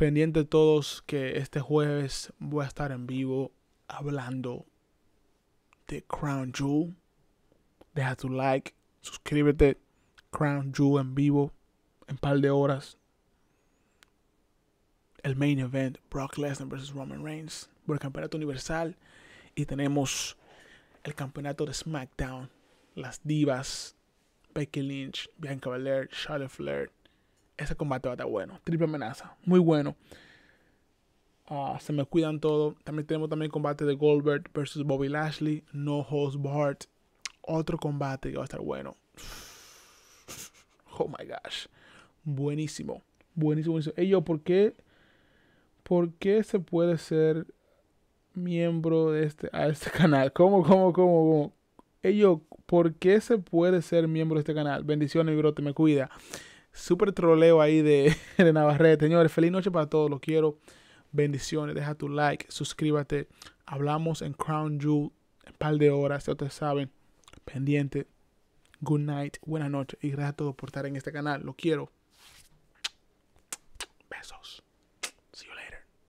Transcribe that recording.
Pendiente todos que este jueves voy a estar en vivo hablando de Crown Jewel. Deja tu like, suscríbete. Crown Jewel en vivo en par de horas. El main event, Brock Lesnar versus Roman Reigns por el campeonato universal. Y tenemos el campeonato de SmackDown. Las divas, Becky Lynch, Bianca Belair, Charlotte Flair, ese combate va a estar bueno. Triple amenaza, muy bueno. Ah, se me cuidan todo. También tenemos también combate de Goldberg versus Bobby Lashley. No Host Bart. Otro combate que va a estar bueno. Oh my gosh. Buenísimo. Buenísimo, Ellos, ¿por qué, ¿por qué se puede ser miembro de este, este canal? ¿Cómo, cómo, cómo, cómo? ¿por qué se puede ser miembro de este canal? Bendiciones, brote. me cuida. Super troleo ahí de, Navarrete. Señores, feliz noche para todos. lo quiero. Bendiciones. Deja tu like. Suscríbete. Hablamos en Crown Jewel en un par de horas. Ya ustedes saben. Pendiente. Good night. Buenas noches. Y gracias a todos por estar en este canal. Lo quiero. Besos.